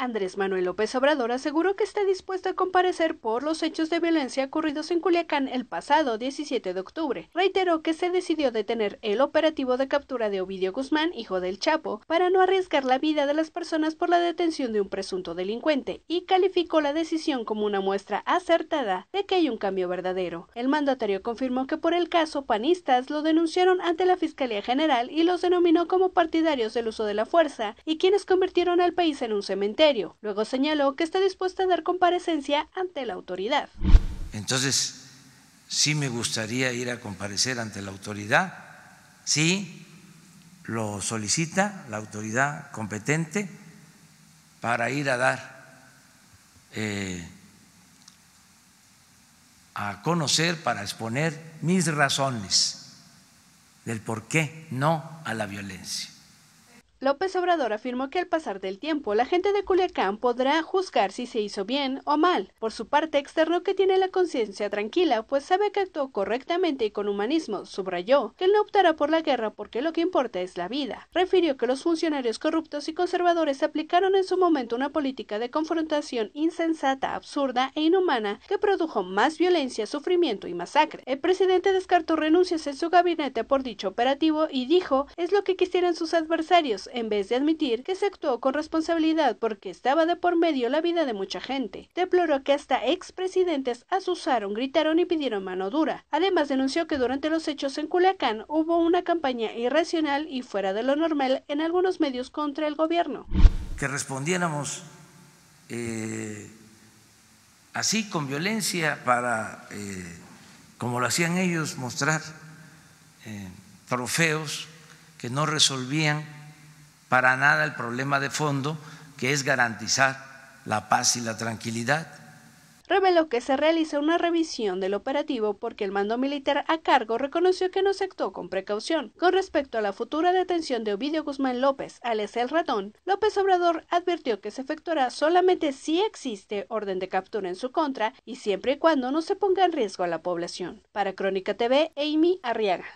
Andrés Manuel López Obrador aseguró que está dispuesto a comparecer por los hechos de violencia ocurridos en Culiacán el pasado 17 de octubre. Reiteró que se decidió detener el operativo de captura de Ovidio Guzmán, hijo del Chapo, para no arriesgar la vida de las personas por la detención de un presunto delincuente y calificó la decisión como una muestra acertada de que hay un cambio verdadero. El mandatario confirmó que por el caso panistas lo denunciaron ante la Fiscalía General y los denominó como partidarios del uso de la fuerza y quienes convirtieron al país en un cementerio Luego señaló que está dispuesta a dar comparecencia ante la autoridad. Entonces, sí me gustaría ir a comparecer ante la autoridad, sí lo solicita la autoridad competente para ir a dar eh, a conocer, para exponer mis razones del por qué no a la violencia. López Obrador afirmó que al pasar del tiempo la gente de Culiacán podrá juzgar si se hizo bien o mal. Por su parte, externo que tiene la conciencia tranquila, pues sabe que actuó correctamente y con humanismo. Subrayó que él no optará por la guerra porque lo que importa es la vida. Refirió que los funcionarios corruptos y conservadores aplicaron en su momento una política de confrontación insensata, absurda e inhumana que produjo más violencia, sufrimiento y masacre. El presidente descartó renuncias en su gabinete por dicho operativo y dijo es lo que quisieran sus adversarios en vez de admitir que se actuó con responsabilidad porque estaba de por medio la vida de mucha gente, deploró que hasta expresidentes asusaron, gritaron y pidieron mano dura. Además, denunció que durante los hechos en Culiacán hubo una campaña irracional y fuera de lo normal en algunos medios contra el gobierno. Que respondiéramos eh, así con violencia para, eh, como lo hacían ellos, mostrar eh, trofeos que no resolvían para nada el problema de fondo que es garantizar la paz y la tranquilidad reveló que se realiza una revisión del operativo porque el mando militar a cargo reconoció que no se actuó con precaución. Con respecto a la futura detención de Ovidio Guzmán López, alias El Ratón, López Obrador advirtió que se efectuará solamente si existe orden de captura en su contra y siempre y cuando no se ponga en riesgo a la población. Para Crónica TV, Amy Arriaga.